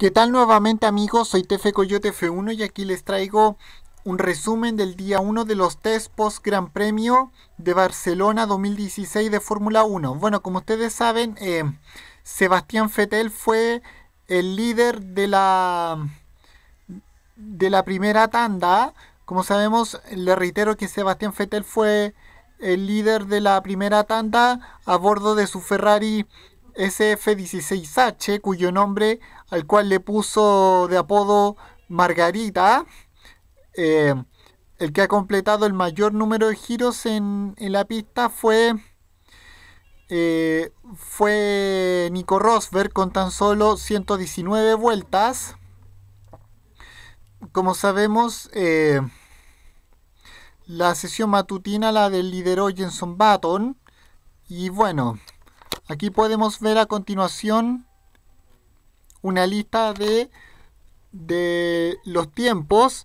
¿Qué tal nuevamente amigos? Soy Tefe Coyote F1 y aquí les traigo un resumen del día 1 de los test post Gran Premio de Barcelona 2016 de Fórmula 1. Bueno, como ustedes saben, eh, Sebastián Fetel fue el líder de la, de la primera tanda. Como sabemos, le reitero que Sebastián Fettel fue el líder de la primera tanda a bordo de su Ferrari SF-16H, cuyo nombre al cual le puso de apodo Margarita, eh, el que ha completado el mayor número de giros en, la pista fue, eh, fue Nico Rosberg con tan solo 119 vueltas. Como sabemos, eh, la sesión matutina la del lideró Jenson Button. Y bueno, Aquí podemos ver a continuación una lista de, de los tiempos.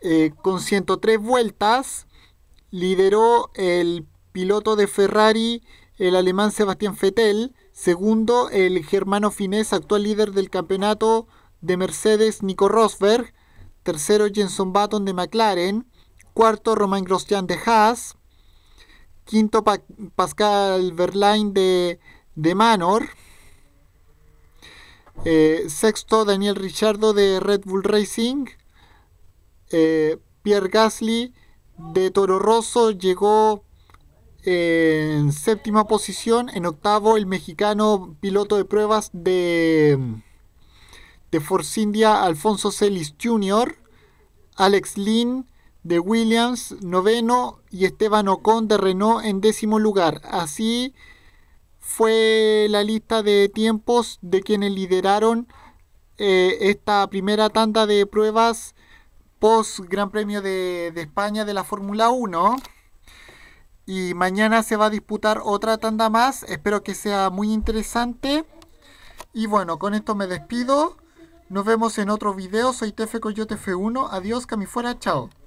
Eh, con 103 vueltas lideró el piloto de Ferrari, el alemán Sebastián Vettel. Segundo, el germano finés, actual líder del campeonato de Mercedes, Nico Rosberg. Tercero, Jenson Button de McLaren. Cuarto, Romain Grosjean de Haas. Quinto Pascal Verlaine de, de Manor. Eh, sexto Daniel Richardo de Red Bull Racing. Eh, Pierre Gasly de Toro Rosso llegó eh, en séptima posición. En octavo el mexicano piloto de pruebas de, de Force India Alfonso Celis Jr. Alex Lynn de Williams, noveno, y Esteban Ocon de Renault en décimo lugar. Así fue la lista de tiempos de quienes lideraron eh, esta primera tanda de pruebas post Gran Premio de, España de la Fórmula 1. Y mañana se va a disputar otra tanda más. Espero que sea muy interesante. Y bueno, con esto me despido. Nos vemos en otro video. Soy Tefe Coyote F1. Adiós, que fuera. Chao.